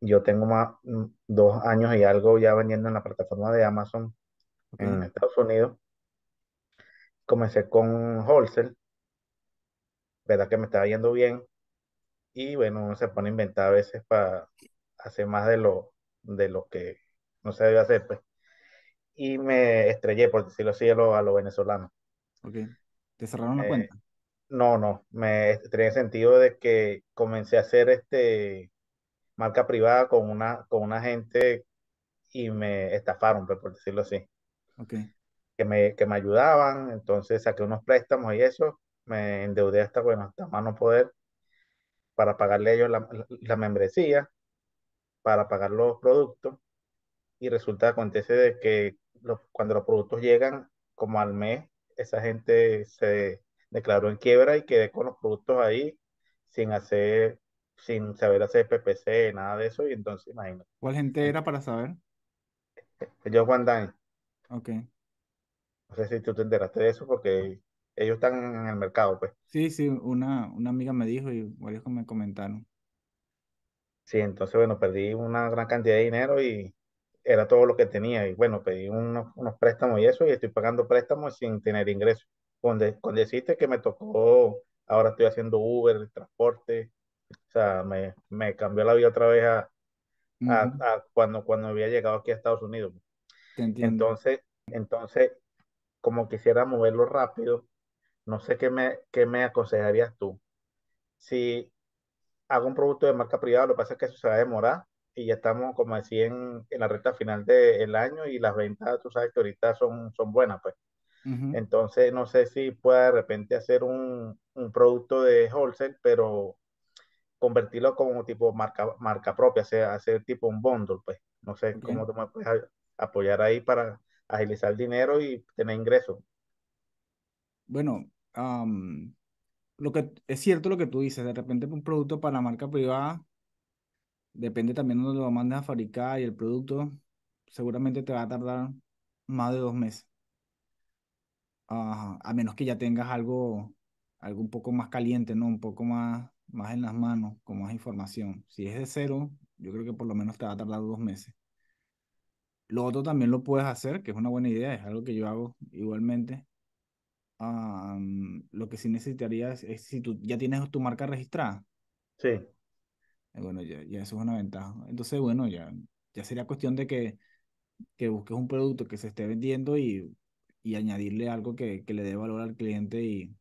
Yo tengo más mm, dos años y algo ya vendiendo en la plataforma de Amazon en Estados Unidos. Comencé con wholesale, verdad que me estaba yendo bien y bueno, uno se pone a inventar a veces para hacer más de lo, de lo que no se debe hacer, pues. Y me estrellé, por decirlo así, a los venezolanos. Ok. ¿Te cerraron la eh, cuenta? No, no, me estrellé en el sentido de que comencé a hacer este marca privada con una, con una gente y me estafaron, pues, por decirlo así. Okay. Que, me, que me ayudaban, entonces saqué unos préstamos y eso, me endeudé hasta, bueno, hasta más no poder para pagarle a ellos la, membresía, para pagar los productos y resulta acontece de que cuando los productos llegan como al mes, esa gente se declaró en quiebra y quedé con los productos ahí sin hacer sin saber hacer PPC, nada de eso, y entonces imagínate. ¿Cuál gente era para saber? Eh, yo Juan Dani. Ok. No sé si tú te enteraste de eso porque ellos están en el mercado, pues. Sí, sí, una, una amiga me dijo y varios me comentaron. Sí, entonces, bueno, perdí una gran cantidad de dinero y era todo lo que tenía. Y bueno, pedí unos, préstamos y eso, y estoy pagando préstamos sin tener ingresos. Cuando, cuando que me tocó, ahora estoy haciendo Uber, transporte, o sea, me, cambió la vida otra vez cuando, cuando había llegado aquí a Estados Unidos. Te entonces, entonces, como quisiera moverlo rápido, no sé qué me, qué me aconsejarías tú. Si hago un producto de marca privada, lo que pasa es que eso se va a demorar y ya estamos, como decía, en, la recta final del año y las ventas, tú sabes que ahorita son, son buenas, pues. Entonces, no sé si pueda de repente hacer un, un producto de wholesale, pero convertirlo como tipo marca, marca propia, hacer, hacer tipo un bundle, pues. No sé cómo tú me puedes apoyar ahí para agilizar dinero y tener ingresos. Bueno, lo que es cierto lo que tú dices, de repente un producto para la marca privada, depende también de dónde lo mandes a fabricar y el producto, seguramente te va a tardar más de dos meses. a menos que ya tengas algo, algo un poco más caliente, ¿no? Un poco más más en las manos, con más información. Si es de cero, yo creo que por lo menos te va a tardar dos meses. Lo otro también lo puedes hacer, que es una buena idea, es algo que yo hago igualmente. Ah, mm, lo que sí necesitarías es si tú ya tienes tu marca registrada. Sí. Eh, bueno, ya, eso es una ventaja. Entonces, bueno, ya, ya sería cuestión de que, que busques un producto que se esté vendiendo y, añadirle algo que, que le dé valor al cliente y,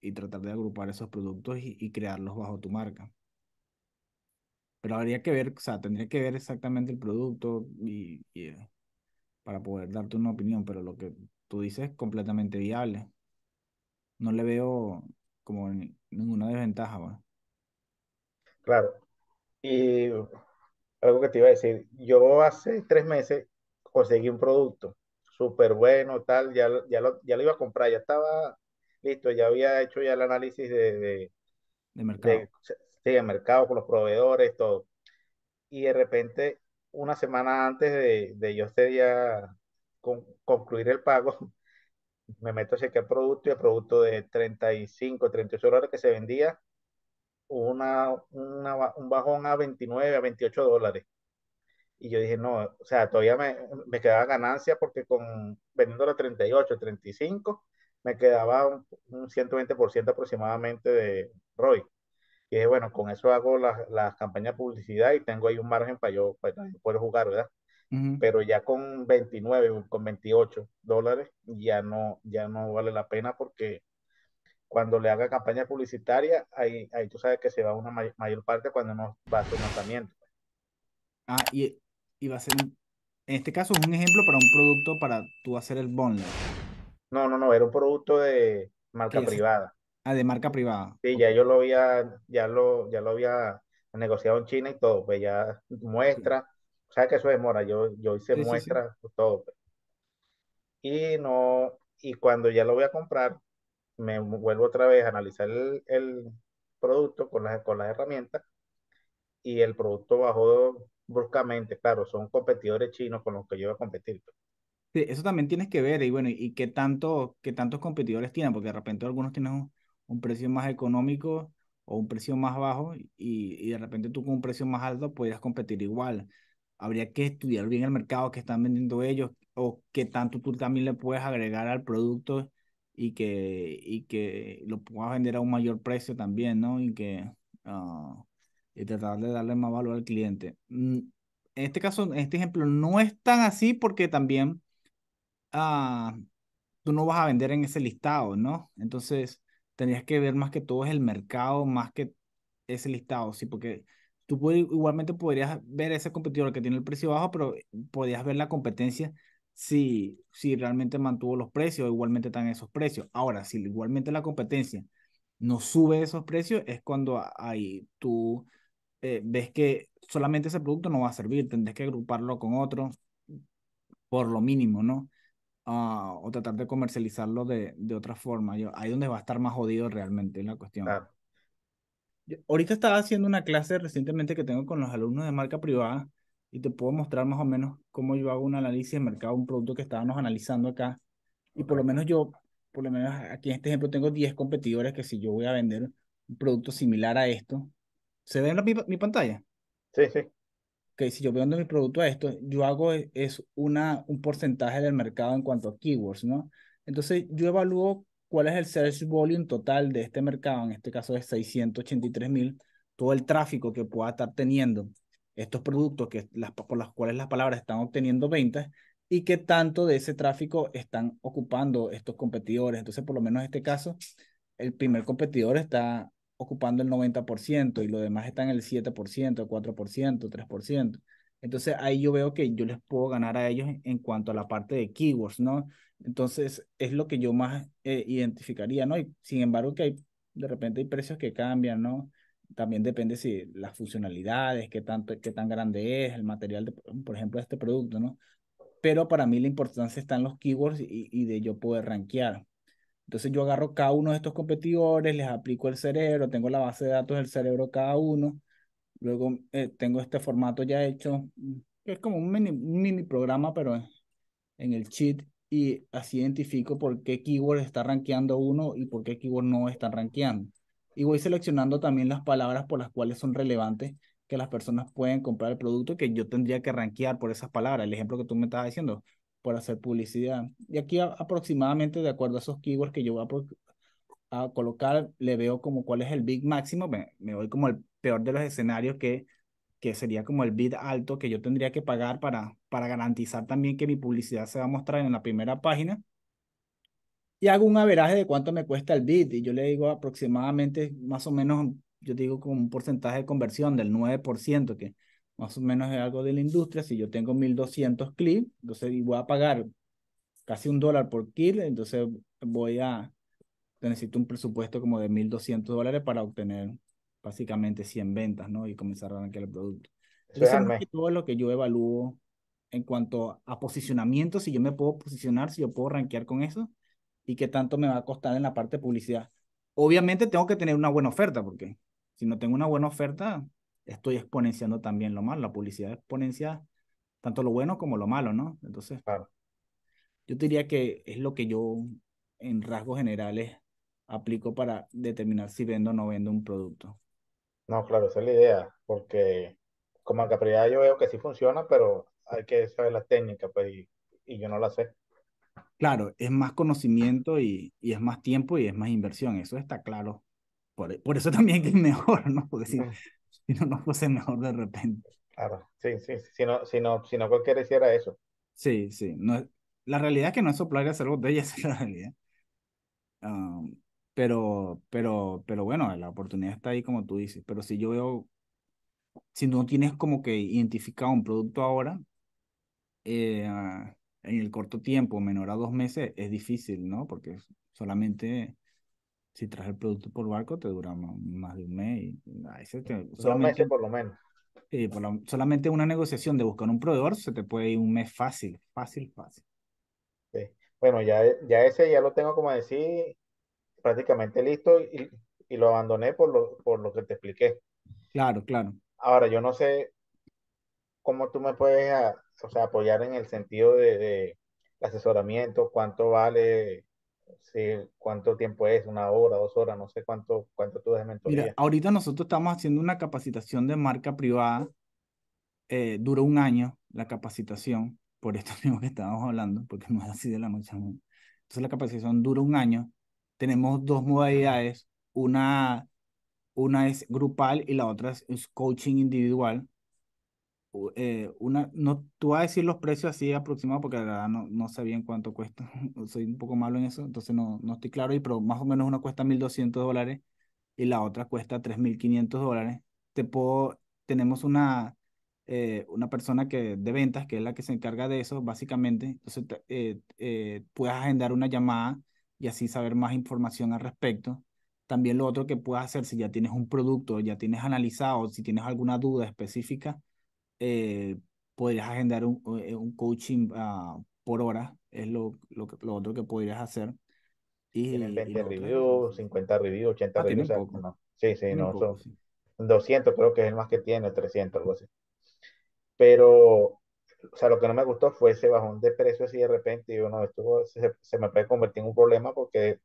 y tratar de agrupar esos productos y, crearlos bajo tu marca. Pero habría que ver, o sea, tendría que ver exactamente el producto y, eh, para poder darte una opinión, pero lo que tú dices es completamente viable. No le veo como ninguna desventaja. Claro. Y algo que te iba a decir, yo hace tres meses conseguí un producto súper bueno, tal, ya, ya, ya lo iba a comprar, ya estaba listo, ya había hecho ya el análisis de, de, mercado. sí, de mercado con los proveedores, todo. Y de repente, una semana antes de, de yo este con, concluir el pago, me meto a chequear producto y el producto de 35, 38 dólares que se vendía, una, un bajón a 29, a 28 dólares. Y yo dije, no, o sea, todavía me, me quedaba ganancia porque con vendiendo a 38, 35, me quedaba un, 120% aproximadamente de ROI. Y dije, bueno, con eso hago las la campañas de publicidad y tengo ahí un margen para yo, para poder jugar, ¿verdad? Pero ya con 29, con 28 dólares, ya no, ya no vale la pena porque cuando le haga campaña publicitaria, ahí, ahí tú sabes que se va una mayor parte cuando no va a ser lanzamiento. Ah, y, va a ser, en este caso, un ejemplo para un producto para tú hacer el bundle. No, no, no, era un producto de marca privada. Ah, de marca privada. Sí, ya yo lo había, ya lo, ya lo había negociado en China y todo, pues ya muestra, o sea que eso demora, yo, yo hice muestra, pues, todo. Pues. Y no, y cuando ya lo voy a comprar, me vuelvo otra vez a analizar el, producto con las, con las herramientas y el producto bajó bruscamente, claro, son competidores chinos con los que yo iba a competir. Pues eso también tienes que ver, y bueno, y qué, tanto, qué tantos competidores tienen, porque de repente algunos tienen un, precio más económico o un precio más bajo, y, de repente tú con un precio más alto podrías competir igual. Habría que estudiar bien el mercado que están vendiendo ellos, o qué tanto tú también le puedes agregar al producto y que, y que lo puedas vender a un mayor precio también, ¿no? Y que ah, y tratar de darle más valor al cliente. Mm, en este caso, en este ejemplo, no es tan así porque también ah, tú no vas a vender en ese listado, ¿no? Entonces, tendrías que ver más que todo es el mercado, más que ese listado, sí, porque tú igualmente podrías ver ese competidor que tiene el precio bajo, pero podrías ver la competencia si, si realmente mantuvo los precios, igualmente están esos precios. Ahora, si igualmente la competencia no sube esos precios, es cuando ahí tú eh, ves que solamente ese producto no va a servir, tendrás que agruparlo con otro por lo mínimo, ¿no? o tratar de comercializarlo de, otra forma. Yo, ahí donde va a estar más jodido realmente la cuestión. ahorita estaba haciendo una clase recientemente que tengo con los alumnos de marca privada y te puedo mostrar más o menos cómo yo hago un análisis de mercado, un producto que estábamos analizando acá. Y por lo menos yo, por lo menos aquí en este ejemplo, tengo 10 competidores que si yo voy a vender un producto similar a esto, ¿se ve en mi, mi pantalla? Sí, sí que si yo vendo mi producto a esto, yo hago e-, es una, un porcentaje del mercado en cuanto a keywords, ¿no? Entonces yo evalúo cuál es el search volume total de este mercado, en este caso es 683 mil, todo el tráfico que pueda estar teniendo estos productos que las, por las cuales las palabras están obteniendo ventas y qué tanto de ese tráfico están ocupando estos competidores. Entonces, por lo menos en este caso, el primer competidor está ocupando el 90% y lo demás está en el 7%, 4%, 3%. Entonces ahí yo veo que yo les puedo ganar a ellos en cuanto a la parte de keywords, ¿no? Entonces es lo que yo más eh, identificaría, ¿no? Y sin embargo que hay, de repente hay precios que cambian, ¿no? También depende si las funcionalidades, qué, tanto, qué tan grande es, el material, por ejemplo, de este producto, ¿no? Pero para mí la importancia está en los keywords y, y de yo poder rankear. Entonces yo agarro cada uno de estos competidores, les aplico el cerebro, tengo la base de datos del cerebro cada uno, luego eh, tengo este formato ya hecho, que es como un mini, programa, pero en, el cheat, y así identifico por qué keyword está rankeando uno y por qué keyword no está rankeando. Y voy seleccionando también las palabras por las cuales son relevantes que las personas pueden comprar el producto que yo tendría que rankear por esas palabras. El ejemplo que tú me estabas diciendo, por hacer publicidad. Y aquí aproximadamente, de acuerdo a esos keywords que yo voy a, colocar, le veo como cuál es el bid máximo, me, me voy como el peor de los escenarios que, que sería como el bid alto que yo tendría que pagar para, para garantizar también que mi publicidad se va a mostrar en la primera página. Y hago un averaje de cuánto me cuesta el bid y yo le digo aproximadamente, más o menos, yo digo con un porcentaje de conversión del 9%, que más o menos es algo de la industria, si yo tengo 1200 clics, entonces voy a pagar casi un dólar por kill. entonces voy a, necesito un presupuesto como de 1200 dólares para obtener básicamente 100 ventas, ¿no? Y comenzar a arrancar el producto. Entonces, es todo lo que yo evalúo en cuanto a posicionamiento, si yo me puedo posicionar, si yo puedo rankear con eso y qué tanto me va a costar en la parte de publicidad. Obviamente tengo que tener una buena oferta, porque si no tengo una buena oferta, estoy exponenciando también lo malo. La publicidad exponencia tanto lo bueno como lo malo, ¿no? Entonces, yo diría que es lo que yo en rasgos generales aplico para determinar si vendo o no vendo un producto. No, claro, esa es la idea, porque como capitalidad yo veo que sí funciona, pero hay que saber las técnicas, pues, y, yo no la sé. Claro, es más conocimiento y, y, es más tiempo y es más inversión, eso está claro. Por, por eso también es mejor, ¿no? Porque si, y no nos fuese mejor de repente. Claro, sí, sí, sí, si no, si no, si no cualquiera hiciera eso. Sí, sí, no, la realidad es que no es soplar y hacer botellas, es la realidad. pero, pero, pero bueno, la oportunidad está ahí como tú dices, pero si yo veo, si no tienes como que identificado un producto ahora, eh, en el corto tiempo, menor a dos meses, es difícil, ¿no? Porque solamente si traes el producto por barco, te dura más de un mes. Y meses mm, solamente, por lo menos. Y por solamente una negociación de buscar un proveedor se te puede ir un mes fácil, fácil, fácil. Bueno, ya, ya ese ya lo tengo, como decir, prácticamente listo y, lo abandoné por lo, por lo que te expliqué. Claro, claro. Ahora, yo no sé cómo tú me puedes o sea, apoyar en el sentido de, de asesoramiento, cuánto vale cuánto tiempo es, una hora, dos horas, no sé cuánto, cuánto tú de mentoría. Mira, ahorita nosotros estamos haciendo una capacitación de marca privada. Eh, duró un año la capacitación, por esto mismo que estábamos hablando, porque no es así de la noche. Entonces la capacitación dura un año. Tenemos dos modalidades, una, una es grupal y la otra es coaching individual eh, una, no, tú vas a decir los precios así aproximados porque la verdad no, no sé bien cuánto cuesta. Soy un poco malo en eso, entonces no, no estoy claro y pero más o menos una cuesta 1.200 dólares y la otra cuesta 3.500 dólares. Te puedo, tenemos una, eh, una persona que, de ventas, que es la que se encarga de eso, básicamente. Entonces eh, eh, puedes agendar una llamada y así saber más información al respecto. También lo otro que puedes hacer si ya tienes un producto, ya tienes analizado, si tienes alguna duda específica, eh, podrías agendar un, un eh, coaching ah, por hora, es lo, lo, lo, otro que podrías hacer. Y, 20 reviews, 50 reviews, 80 ah, reviews. Sí, sí, no, son 200 creo que es el más que tiene, 300, algo así. Pero o sea, lo que no me gustó fue ese bajón de precio así de repente, y uno, estuvo, se, me puede convertir en un problema porque...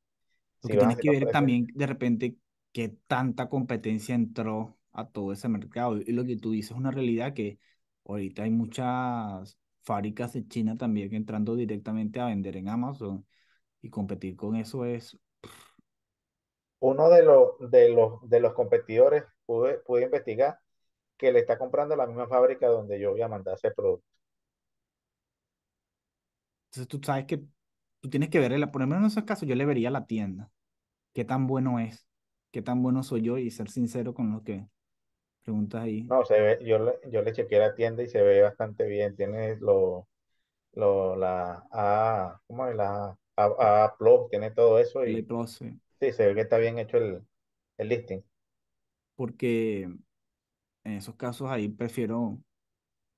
tienes que ver también de repente qué tanta competencia entró a todo ese mercado. Y lo que tú dices es una realidad que ahorita hay muchas fábricas de China también entrando directamente a vender en Amazon y competir con eso es... Uno de los, de los, de los competidores pude, pude investigar que le está comprando la misma fábrica donde yo voy a mandar ese producto. Entonces tú sabes que tú tienes que ver por lo en ese caso, yo le vería la tienda, qué tan bueno es, qué tan bueno soy yo y ser sincero con lo que Preguntas ahí. No, se ve, yo, yo le chequé la tienda y se ve bastante bien. Tiene lo, lo la A, ¿cómo es? La A, plus, tiene todo eso. Y, plus, sí. sí. se ve que está bien hecho el, el listing. Porque en esos casos ahí prefiero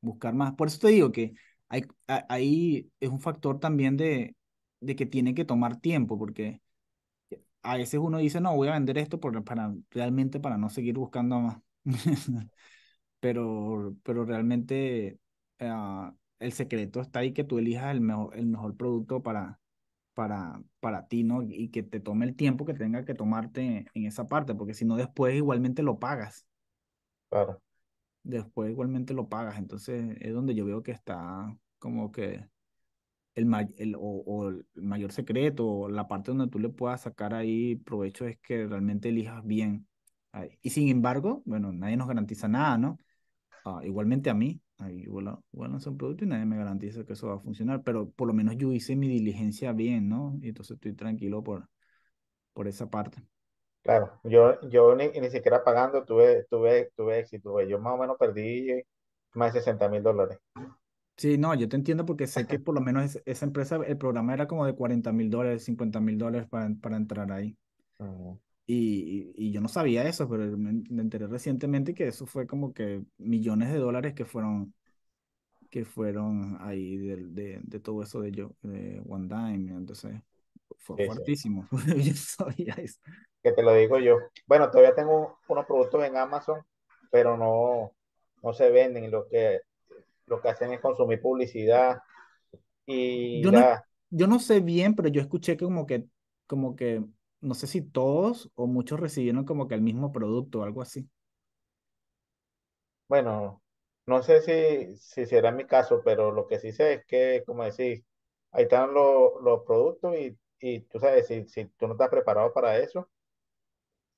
buscar más. Por eso te digo que hay, ahí es un factor también de, de que tiene que tomar tiempo, porque a veces uno dice, no, voy a vender esto para, realmente para no seguir buscando más. pero, pero realmente ah, el secreto está ahí que tú elijas el mejor, el mejor producto para, para, para ti, ¿no? Y que te tome el tiempo que tenga que tomarte en esa parte, porque si no después igualmente lo pagas. Claro. Después igualmente lo pagas, entonces es donde yo veo que está como que el, el mayor secreto, o la parte donde tú le puedas sacar ahí provecho es que realmente elijas bien y sin embargo, bueno, nadie nos garantiza nada, ¿no? Ah, igualmente a mí, igual, productos no un producto y nadie me garantiza que eso va a funcionar, pero por lo menos yo hice mi diligencia bien, ¿no? Y entonces estoy tranquilo por, por esa parte. Claro, yo, yo ni, ni siquiera pagando tuve, tuve, tuve éxito, Yo más o menos perdí más de 60 mil dólares. Sí, no, yo te entiendo porque sé que por lo menos esa empresa, el programa era como de 40 mil dólares, 50 mil dólares para, para entrar ahí. Uh y, y, yo no sabía eso, pero me, enteré recientemente que eso fue como que millones de dólares que fueron que fueron ahí de, de, de todo eso de, yo, One Dime. Entonces, fue fuertísimo. Que te lo digo yo. Bueno, todavía tengo unos productos en Amazon, pero no, no se venden. Lo que, lo que hacen es consumir publicidad. Y yo, no, yo no sé bien, pero yo escuché que como que, como que no sé si todos o muchos recibieron como que el mismo producto o algo así. Bueno, no sé si, si será mi caso, pero lo que sí sé es que, como decís, ahí están los los productos y, tú sabes, si, si tú no estás preparado para eso,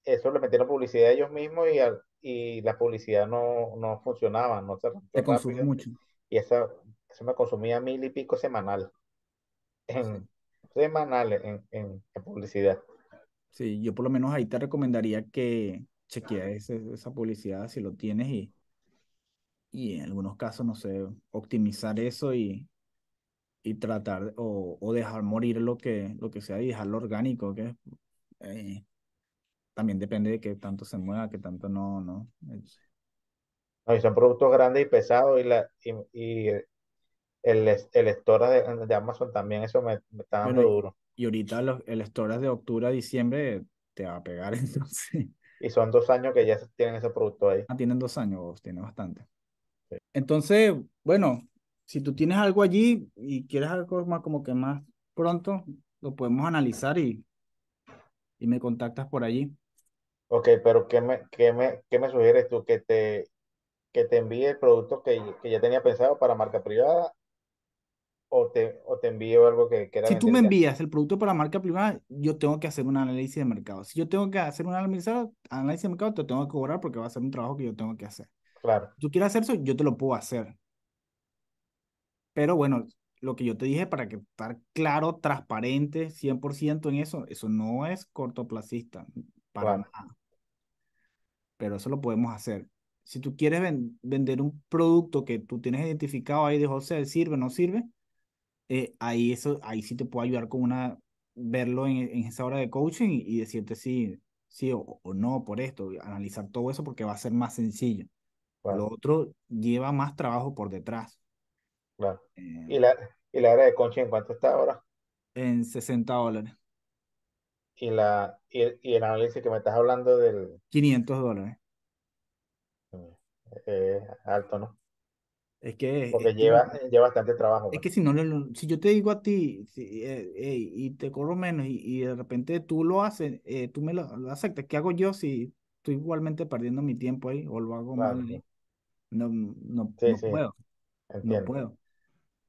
eso le metieron publicidad a ellos mismos y, y la publicidad no, no funcionaba, no se Te mucho. Y eso me consumía mil y pico semanal, semanal semanales en, en publicidad. Sí, yo por lo menos ahí te recomendaría que chequees e-, esa publicidad si lo tienes y, y en algunos casos, no sé, optimizar eso y, y tratar o, dejar morir lo que, lo que sea y dejarlo orgánico, que eh, también depende de que tanto se mueva, que tanto no, no. no son productos grandes y pesados y, la, y, el, el, store de, Amazon también, eso me, está dando duro. Y ahorita los, el store de octubre a diciembre te va a pegar entonces. Y son dos años que ya tienen ese producto ahí. Ah, tienen dos años, tiene bastante. Entonces, bueno, si tú tienes algo allí y quieres algo más como que más pronto, lo podemos analizar y, y me contactas por allí. Ok, pero ¿qué me, qué me, qué me sugieres tú? ¿Que te, que te envíe el producto que, que ya tenía pensado para marca privada o te, o te envío algo que, que Si tú me envías el producto para marca privada, yo tengo que hacer un análisis de mercado. Si yo tengo que hacer un análisis de mercado, te tengo que cobrar porque va a ser un trabajo que yo tengo que hacer. Claro. Si tú quieres hacer eso, yo te lo puedo hacer. Pero bueno, lo que yo te dije para que estar claro, transparente, 100% en eso, eso no es cortoplacista para nada. Pero eso lo podemos hacer. Si tú quieres vender un producto que tú tienes identificado ahí de José, sirve, no sirve, eh, ahí, eso, ahí sí te puedo ayudar con una, verlo en, esa hora de coaching y, decirte sí sí o, no por esto, analizar todo eso porque va a ser más sencillo. Lo otro lleva más trabajo por detrás. Claro eh, ¿Y, la, ¿Y hora de coaching cuánto está ahora? En 60 dólares. ¿Y, la, y, el análisis que me estás hablando del... 500 dólares. Mm, eh, alto, ¿no? que. Porque lleva, lleva bastante trabajo. Es pues. que si no, si yo te digo a ti eh, y te corro menos y, de repente tú lo haces, eh, tú me lo, aceptas, ¿qué hago yo si estoy igualmente perdiendo mi tiempo ahí o lo hago mal? No, puedo. No puedo.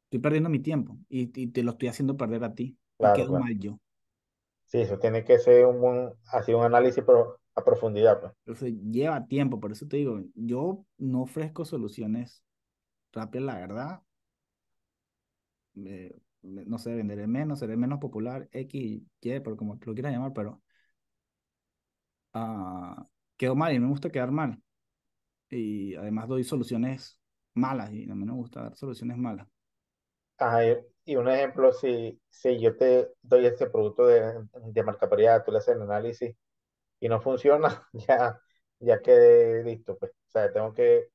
Estoy perdiendo mi tiempo y, te lo estoy haciendo perder a ti. quedo mal yo. Sí, eso tiene que ser un un análisis a profundidad. Pues. lleva tiempo, por eso te digo, yo no ofrezco soluciones Rappi, la verdad, no sé, venderé menos, seré menos popular, X, Y, por como lo quieras llamar, pero ah, quedo mal y me gusta quedar mal. Y además doy soluciones malas y a mí me gusta dar soluciones malas. Ajá, y un ejemplo, si, si yo te doy este producto de, de paridad, tú le haces el análisis y no funciona, ya, ya quedé listo, pues. O sea, tengo que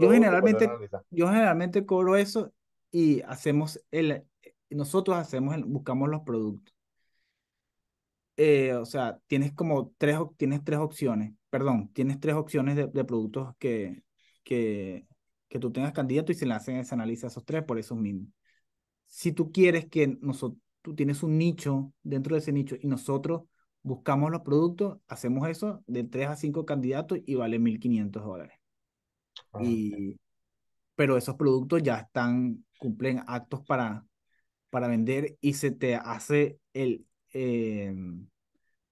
yo generalmente, yo generalmente cobro eso y hacemos el, nosotros hacemos, buscamos los productos. Eh, o sea, tienes como tres, tienes tres opciones, perdón, tienes tres opciones de, productos que, que, que tú tengas candidato y se le hacen, análisis analiza esos tres por esos mismos. Si tú quieres que nosotros, tú tienes un nicho dentro de ese nicho y nosotros buscamos los productos, hacemos eso de tres a cinco candidatos y vale 1.500 dólares. Ah, y, pero esos productos ya están, cumplen actos para, para vender y se te hace el, em,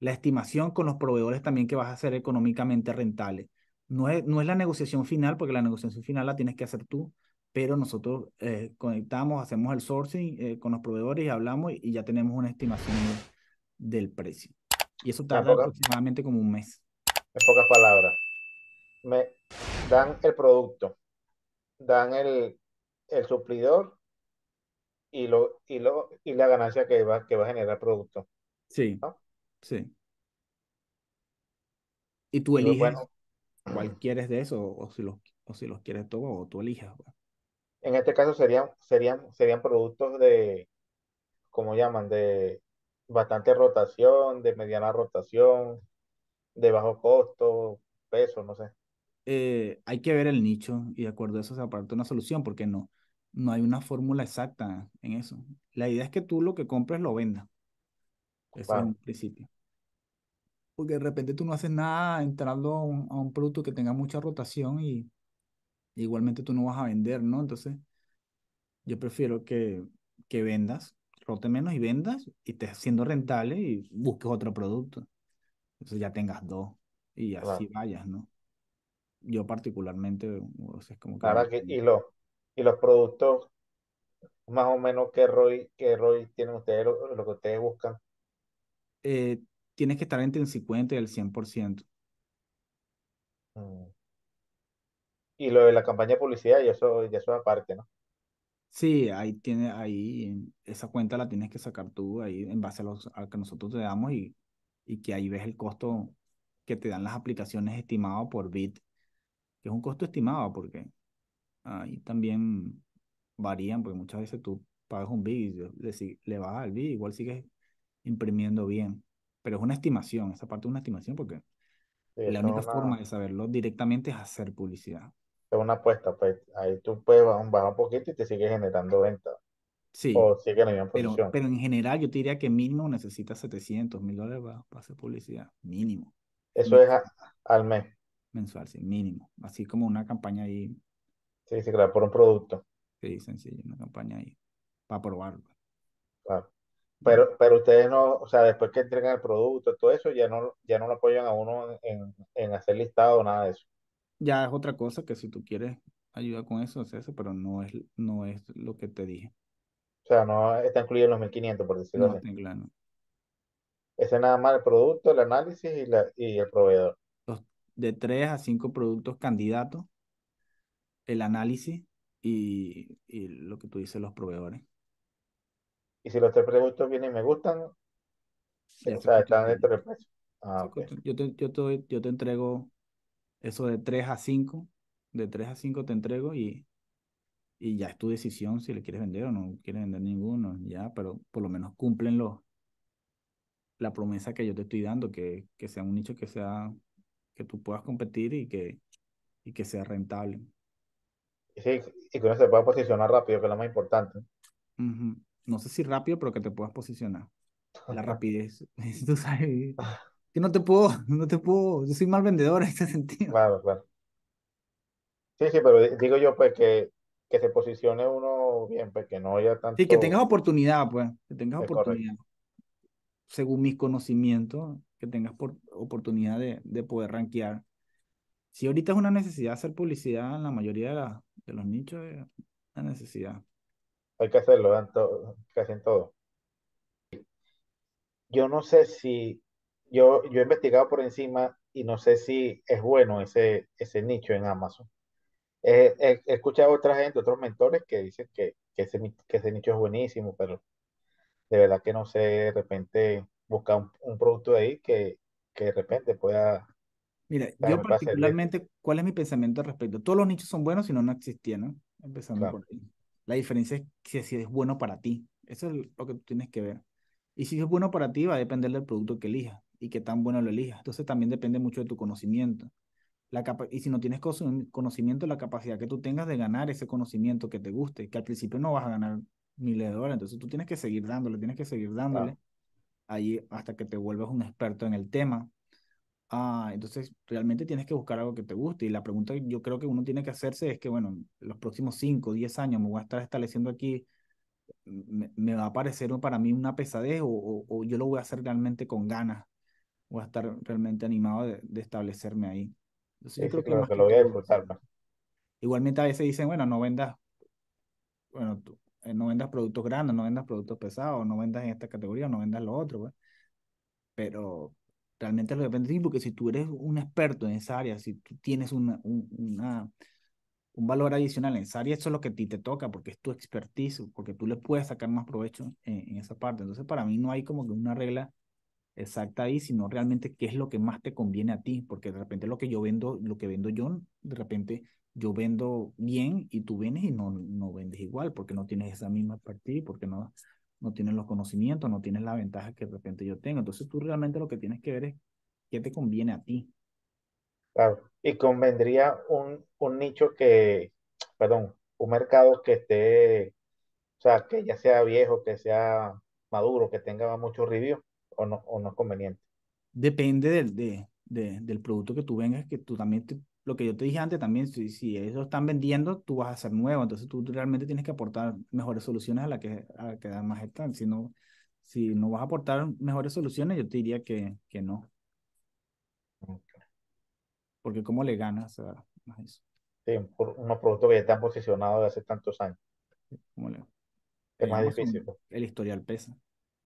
la estimación con los proveedores también que vas a ser económicamente rentable. No es, no es la negociación final, porque la negociación final la tienes que hacer tú, pero nosotros eh, conectamos, hacemos el sourcing eh, con los proveedores y hablamos y ya tenemos una estimación del precio. Y eso tarda aproximadamente como un mes. En pocas palabras, me dan el producto, dan el, el suplidor y, lo, y, lo, y la ganancia que va, que va a generar el producto. Sí. Sí. Y tú eliges cuál quieres de eso o si los, o si los quieres todos o tú eliges pues? En este caso serían, serían, serían productos de, ¿cómo llaman? De bastante rotación, de mediana rotación, de bajo costo, peso, no sé. Eh, hay que ver el nicho y de acuerdo a eso se aparta una solución, porque no, no hay una fórmula exacta en eso. La idea es que tú lo que compres lo vendas. Eso es un principio. Porque de repente tú no haces nada entrando a un, producto que tenga mucha rotación y, igualmente tú no vas a vender, ¿no? Entonces, yo prefiero que, que vendas, rote menos y vendas y estés siendo rentable y busques otro producto. Entonces ya tengas dos y así vayas, ¿no? yo particularmente, es como que... y, los, y los productos, más o menos, ¿qué ROI, qué ROI tienen ustedes, lo, que ustedes buscan? Eh, tienes que estar entre el 50 y el 100%. Mm. Y lo de la campaña de publicidad, y eso, es aparte, ¿no? Sí, ahí tiene, ahí esa cuenta la tienes que sacar tú ahí en base a los que nosotros te damos y, y que ahí ves el costo que te dan las aplicaciones estimado por bit que es un costo estimado, porque ahí también varían, porque muchas veces tú pagas un bid y le, le al bid, igual sigues imprimiendo bien. Pero es una estimación, esa parte es una estimación porque la única forma de saberlo directamente es hacer publicidad. Es una apuesta, pues ahí tú puedes bajar, un poquito y te sigue generando ventas. Sí. O sigue en la misma pero, pero, en general yo te diría que mínimo necesitas 700 mil dólares para, hacer publicidad, mínimo. Eso es al mes mensual, sí, mínimo. Así como una campaña ahí. Sí, sí, claro, por un producto. Sí, sencillo, una campaña ahí, para probarlo. Claro. Pero, pero ustedes no, o sea, después que entregan el producto, todo eso, ya no, ya no lo apoyan a uno en, hacer listado o nada de eso. Ya es otra cosa que si tú quieres ayudar con eso, es eso, pero no es, no es lo que te dije. O sea, no está incluido en los 1500, por decirlo no, así. Ese es nada más el producto, el análisis y, la, y el proveedor de tres a cinco productos candidatos, el análisis y, lo que tú dices, los proveedores. Y si los tres productos vienen y me gustan, están dentro del precio. Ah, yo, te, entrego eso de tres a cinco, de tres a cinco te entrego y, y ya es tu decisión si le quieres vender o no quieres vender ninguno, ya, pero por lo menos cumplen la promesa que yo te estoy dando, que, que sea un nicho que sea que tú puedas competir y que, y que sea rentable. Sí, y que uno se pueda posicionar rápido, que es lo más importante. No sé si rápido, pero que te puedas posicionar. La rapidez. tú que no te puedo, no te puedo, yo soy mal vendedor en este sentido. Sí, sí, pero digo yo pues que, que se posicione uno bien, pues que no haya tanto... Sí, que tengas oportunidad, pues, que tengas oportunidad según mis conocimientos, que tengas por, oportunidad de, poder rankear. Si ahorita es una necesidad hacer publicidad en la mayoría de, los nichos, es una necesidad. Hay que hacerlo en casi en todo. Yo no sé si, yo, yo he investigado por encima y no sé si es bueno ese, ese nicho en Amazon. Eh, he, escuchado a otra gente, otros mentores que dicen que, que, ese, que ese nicho es buenísimo, pero de verdad que no sé, de repente buscar un, producto de ahí que, que de repente pueda... Mira, yo particularmente, ¿cuál es mi pensamiento al respecto? Todos los nichos son buenos si no, no existían, Empezando por ahí. La diferencia es que si es bueno para ti. Eso es lo que tú tienes que ver. Y si es bueno para ti, va a depender del producto que elijas y qué tan bueno lo elijas. Entonces también depende mucho de tu conocimiento. La y si no tienes conocimiento, la capacidad que tú tengas de ganar ese conocimiento que te guste, que al principio no vas a ganar miles de dólares. Entonces tú tienes que seguir dándole, tienes que seguir dándole ahí hasta que te vuelves un experto en el tema. Ah, entonces realmente tienes que buscar algo que te guste. Y la pregunta que yo creo que uno tiene que hacerse es que, bueno, los próximos 5, 10 años me voy a estar estableciendo aquí, me, va a parecer para mí una pesadez o, o, yo lo voy a hacer realmente con ganas. Voy a estar realmente animado de, establecerme ahí. yo creo que, lo voy a Igualmente a veces dicen, bueno, no vendas bueno, tú, eh, no vendas productos grandes, no vendas productos pesados, no vendas en esta categoría, no vendas lo otro, pues. Pero realmente lo depende de ti, porque si tú eres un experto en esa área, si tú tienes una, un, una, un valor adicional en esa área, eso es lo que a ti te toca, porque es tu expertise, porque tú le puedes sacar más provecho en, en esa parte. Entonces, para mí no hay como que una regla exacta ahí, sino realmente qué es lo que más te conviene a ti, porque de repente lo que yo vendo, lo que vendo yo, de repente yo vendo bien y tú vienes y no, no vendes igual porque no tienes esa misma partida porque no, no tienes los conocimientos, no tienes la ventaja que de repente yo tengo. Entonces tú realmente lo que tienes que ver es qué te conviene a ti. Claro, y convendría un, un nicho que, perdón, un mercado que esté, o sea, que ya sea viejo, que sea maduro, que tenga mucho review o no, o no es conveniente. Depende del, de, del producto que tú vengas, que tú también te, lo que yo te dije antes también, si, si ellos están vendiendo, tú vas a ser nuevo, entonces tú, realmente tienes que aportar mejores soluciones a la que, a la que más están. Si no, si no vas a aportar mejores soluciones, yo te diría que, que no. Porque cómo le ganas a, eso. Sí, por unos productos que ya están posicionados de hace tantos años. es más difícil. Pues. el historial pesa.